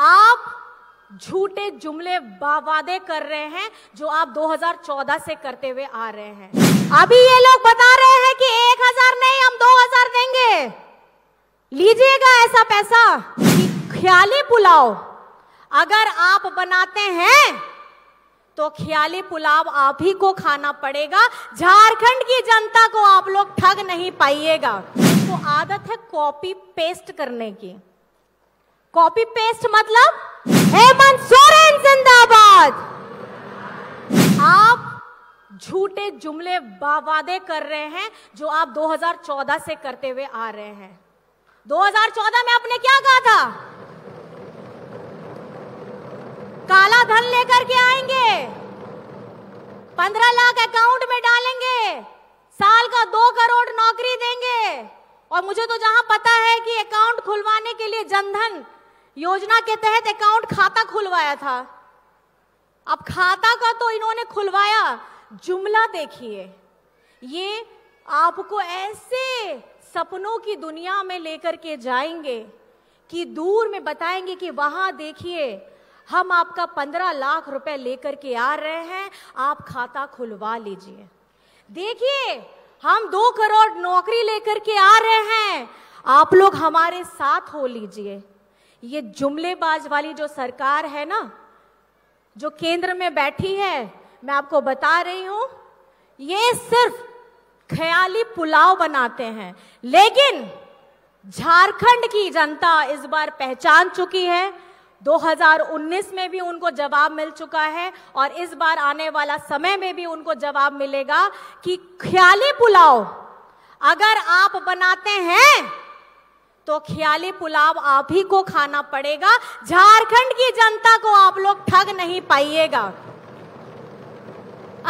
आप झूठे जुमले वादे कर रहे हैं जो आप 2014 से करते हुए आ रहे हैं अभी ये लोग बता रहे हैं कि 1000 नहीं हम 2000 देंगे लीजिएगा ऐसा पैसा ख्याली पुलाव अगर आप बनाते हैं तो ख्याली पुलाव आप ही को खाना पड़ेगा झारखंड की जनता को आप लोग ठग नहीं पाइएगा तो आदत है कॉपी पेस्ट करने की कॉपी पेस्ट मतलब हेमंत सोरेन जिंदाबाद आप झूठे जुमले वादे कर रहे हैं जो आप 2014 से करते हुए आ रहे हैं 2014 में आपने क्या कहा था काला धन लेकर के आएंगे पंद्रह लाख अकाउंट में डालेंगे साल का दो करोड़ नौकरी देंगे और मुझे तो जहां पता है कि अकाउंट खुलवाने के लिए जनधन योजना के तहत अकाउंट खाता खुलवाया था अब खाता का तो इन्होंने खुलवाया जुमला देखिए ये आपको ऐसे सपनों की दुनिया में लेकर के जाएंगे कि दूर में बताएंगे कि वहां देखिए हम आपका पंद्रह लाख रुपए लेकर के आ रहे हैं आप खाता खुलवा लीजिए देखिए हम दो करोड़ नौकरी लेकर के आ रहे हैं आप लोग हमारे साथ हो लीजिए ये जुमलेबाज वाली जो सरकार है ना जो केंद्र में बैठी है मैं आपको बता रही हूं ये सिर्फ ख्याली पुलाव बनाते हैं लेकिन झारखंड की जनता इस बार पहचान चुकी है 2019 में भी उनको जवाब मिल चुका है और इस बार आने वाला समय में भी उनको जवाब मिलेगा कि ख्याली पुलाव अगर आप बनाते हैं तो ख्याली पुलाव आप ही को खाना पड़ेगा झारखंड की जनता को आप लोग ठग नहीं पाइएगा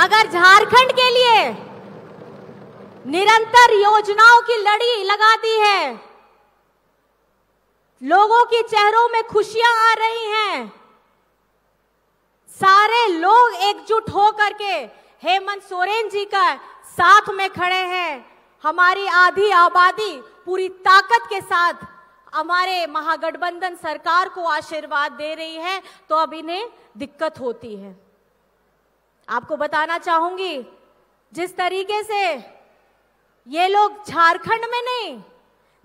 अगर झारखंड के लिए निरंतर योजनाओं की लड़ी लगा दी है लोगों के चेहरों में खुशियां आ रही हैं सारे लोग एकजुट होकर के हेमंत सोरेन जी का साथ में खड़े हैं हमारी आधी आबादी पूरी ताकत के साथ हमारे महागठबंधन सरकार को आशीर्वाद दे रही है तो अब इन्हें दिक्कत होती है आपको बताना चाहूंगी जिस तरीके से ये लोग झारखंड में नहीं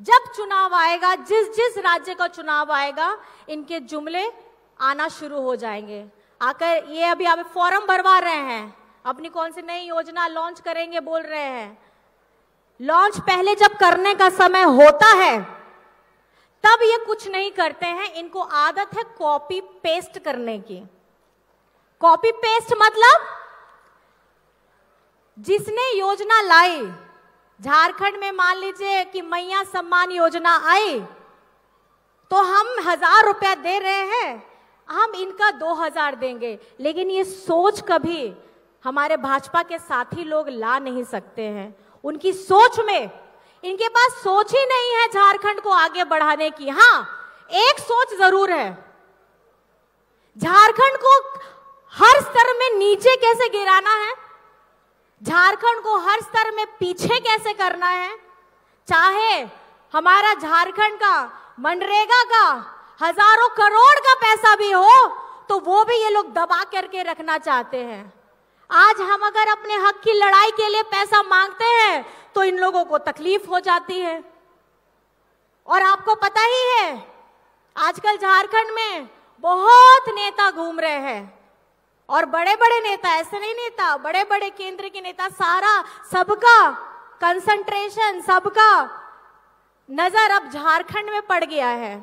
जब चुनाव आएगा जिस जिस राज्य का चुनाव आएगा इनके जुमले आना शुरू हो जाएंगे आकर ये अभी आप फॉर्म भरवा रहे हैं अपनी कौन सी नई योजना लॉन्च करेंगे बोल रहे हैं लॉन्च पहले जब करने का समय होता है तब ये कुछ नहीं करते हैं इनको आदत है कॉपी पेस्ट करने की कॉपी पेस्ट मतलब जिसने योजना लाई झारखंड में मान लीजिए कि मैया सम्मान योजना आई तो हम हजार रुपया दे रहे हैं हम इनका दो हजार देंगे लेकिन ये सोच कभी हमारे भाजपा के साथी लोग ला नहीं सकते हैं उनकी सोच में इनके पास सोच ही नहीं है झारखंड को आगे बढ़ाने की हां एक सोच जरूर है झारखंड को हर स्तर में नीचे कैसे गिराना है झारखंड को हर स्तर में पीछे कैसे करना है चाहे हमारा झारखंड का मनरेगा का हजारों करोड़ का पैसा भी हो तो वो भी ये लोग दबा करके रखना चाहते हैं आज हम अगर अपने हक की लड़ाई के लिए पैसा मांगते हैं तो इन लोगों को तकलीफ हो जाती है और आपको पता ही है आजकल झारखंड में बहुत नेता घूम रहे हैं और बड़े बड़े नेता ऐसे नहीं नेता बड़े बड़े केंद्र के नेता सारा सबका कंसंट्रेशन सबका नजर अब झारखंड में पड़ गया है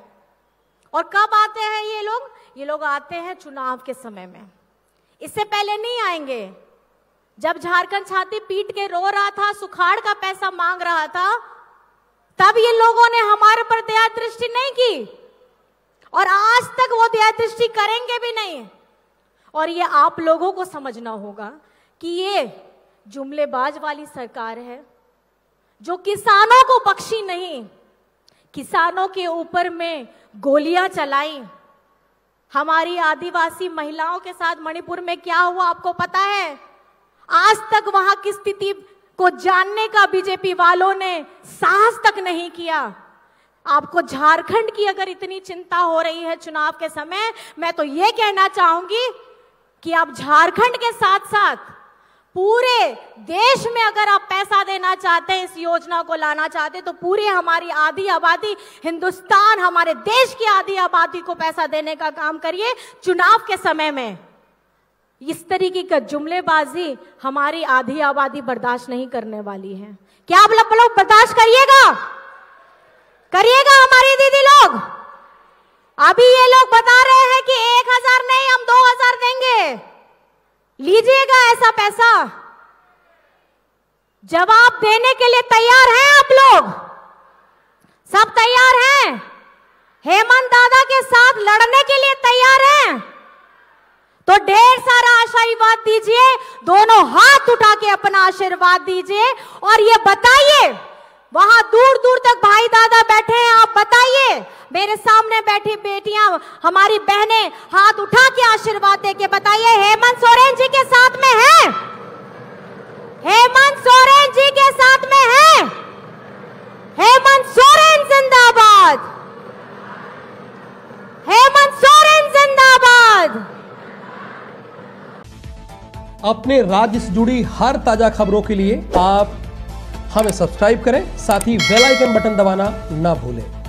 और कब आते हैं ये लोग ये लोग आते हैं चुनाव के समय में इससे पहले नहीं आएंगे जब झारखंड छाती पीट के रो रहा था सुखाड़ का पैसा मांग रहा था तब ये लोगों ने हमारे पर दया दृष्टि नहीं की और आज तक वो दया दृष्टि करेंगे भी नहीं और ये आप लोगों को समझना होगा कि ये जुमलेबाज वाली सरकार है जो किसानों को पक्षी नहीं किसानों के ऊपर में गोलियां चलाई हमारी आदिवासी महिलाओं के साथ मणिपुर में क्या हुआ आपको पता है आज तक वहां की स्थिति को जानने का बीजेपी वालों ने साहस तक नहीं किया आपको झारखंड की अगर इतनी चिंता हो रही है चुनाव के समय मैं तो यह कहना चाहूंगी कि आप झारखंड के साथ साथ पूरे देश में अगर आप पैसा देना चाहते हैं इस योजना को लाना चाहते हैं तो पूरे हमारी आधी आबादी हिंदुस्तान हमारे देश की आधी आबादी को पैसा देने का काम करिए चुनाव के समय में इस तरीके का जुमलेबाजी हमारी आधी आबादी बर्दाश्त नहीं करने वाली है क्या आप लोग बर्दाश्त करिएगा करिएगा हमारी दीदी लोग अभी ये लोग बता रहे हैं कि एक हजार नहीं हम दो हजार देंगे लीजिएगा ऐसा पैसा जवाब देने के लिए तैयार हैं आप लोग सब तैयार हैं हेमंत दादा के साथ लड़ने के लिए तैयार हैं तो ढेर सारा आशीर्वाद दीजिए दोनों हाथ उठा के अपना आशीर्वाद दीजिए और ये बताइए वहां दूर दूर तक भाई दादा बैठे हैं आप बताइए मेरे सामने बैठी बेटियां हमारी बहनें हाथ उठा के आशीर्वाद दे के बताइए हेमंत सोरेन जी के साथ में है हेमंत सोरेन जी के साथ में है हेमंत सोरेन जिंदाबाद हेमंत सोरेन जिंदाबाद अपने राज्य से जुड़ी हर ताजा खबरों के लिए आप हमें सब्सक्राइब करें साथ ही बेल आइकन बटन दबाना ना भूलें